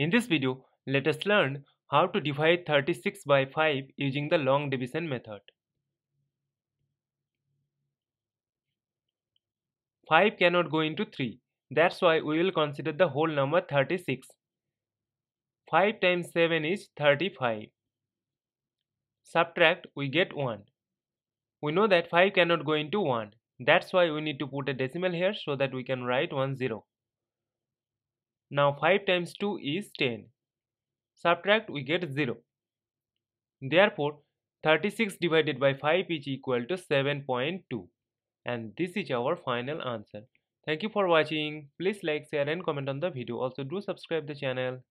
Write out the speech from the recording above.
In this video, let us learn how to divide 36 by 5 using the long division method. 5 cannot go into 3. That's why we will consider the whole number 36. 5 times 7 is 35. Subtract, we get 1. We know that 5 cannot go into 1. That's why we need to put a decimal here so that we can write 1 0. Now 5 times 2 is 10. Subtract we get 0. Therefore 36 divided by 5 is equal to 7.2 and this is our final answer. Thank you for watching. Please like, share and comment on the video. Also do subscribe the channel.